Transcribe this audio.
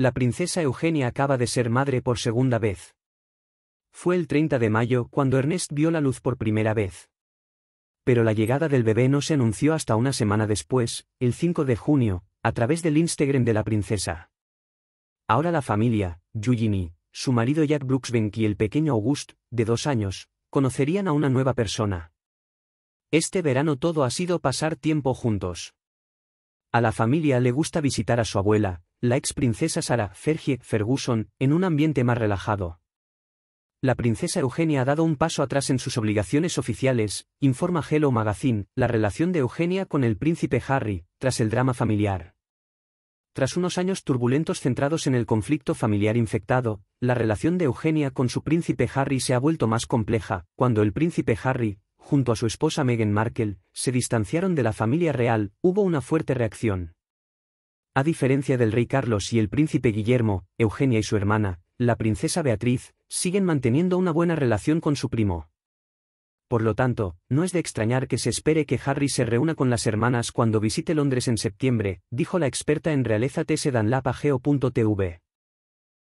La princesa Eugenia acaba de ser madre por segunda vez. Fue el 30 de mayo cuando Ernest vio la luz por primera vez. Pero la llegada del bebé no se anunció hasta una semana después, el 5 de junio, a través del Instagram de la princesa. Ahora la familia, Eugenie, su marido Jack Brooksbank y el pequeño August, de dos años, conocerían a una nueva persona. Este verano todo ha sido pasar tiempo juntos. A la familia le gusta visitar a su abuela, la ex princesa Sarah Fergie Ferguson, en un ambiente más relajado. La princesa Eugenia ha dado un paso atrás en sus obligaciones oficiales, informa Hello Magazine, la relación de Eugenia con el príncipe Harry, tras el drama familiar. Tras unos años turbulentos centrados en el conflicto familiar infectado, la relación de Eugenia con su príncipe Harry se ha vuelto más compleja, cuando el príncipe Harry, junto a su esposa Meghan Markle, se distanciaron de la familia real, hubo una fuerte reacción. A diferencia del rey Carlos y el príncipe Guillermo, Eugenia y su hermana, la princesa Beatriz, siguen manteniendo una buena relación con su primo. Por lo tanto, no es de extrañar que se espere que Harry se reúna con las hermanas cuando visite Londres en septiembre, dijo la experta en realeza Tese